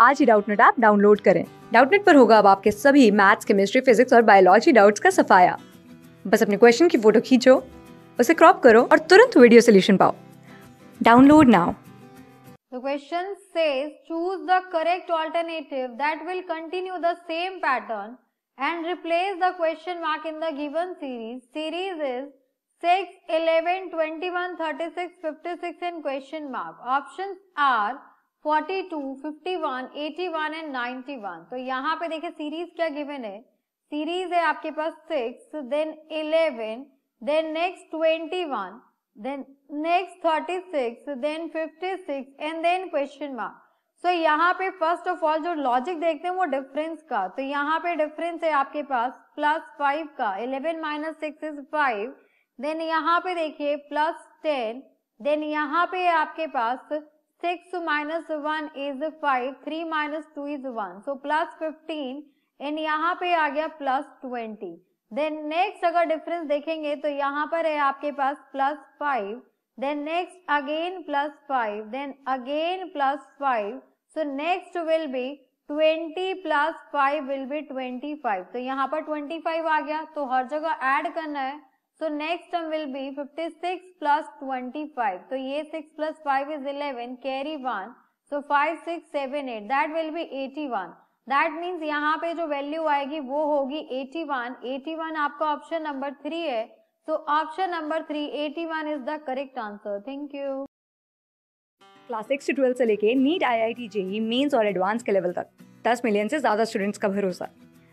आज ही Doubtnut app download करें डाउटनेट पर होगा अब आपके सभी मैथ्स केमिस्ट्री फिजिक्स और बायोलॉजी डाउट्स का सफाया बस अपने क्वेश्चन की फोटो खींचो उसे क्रॉप करो और तुरंत वीडियो सोल्यूशन पाओ download now The question says choose the correct alternative that will continue the same pattern and replace the question mark in the given series. Series is 6, 11, 21, 36, 56 and question mark. Options are 42, 51, 81 and 91 तो यहाँ पे देखिए series क्या given है series है आपके पास six then eleven then next twenty one then next thirty six then fifty six and then question mark so यहाँ पे फर्स्ट ऑफ ऑल जो लॉजिक देखते हैं वो डिफरेंस का तो यहाँ पे डिफरेंस है आपके पास प्लस फाइव का eleven minus six is five then यहाँ पे देखिए प्लस टेन देन यहाँ पे आपके पास 6 minus 1 is 5, 3 minus 2 is 1. So plus 15 इन यहाँ पे आ गया प्लस 20. देन नेक्स्ट अगर डिफरेंस देखेंगे तो यहाँ पर है आपके पास plus 5. Then next again plus 5. Then again plus 5. So next will B 20 plus 5 will be 25. तो यहाँ पर 25 आ गया तो हर जगह ऐड करना है so next term will be 56 plus 25 तो ये 6 plus 5 is 11 carry 1 so 5 6 7 8 that will be 81 that means यहाँ पे जो वैल्यू आएगी वो होगी 81 81 आपका ऑप्शन नंबर 3 है so option number 3 81 is the correct answer thank you class six से ट्वेल्थ से लेके NEET I I T JEE mains और एडवांस के लेवल तक दस मिलियन से ज़्यादा स्टूडेंट्स का भरोसा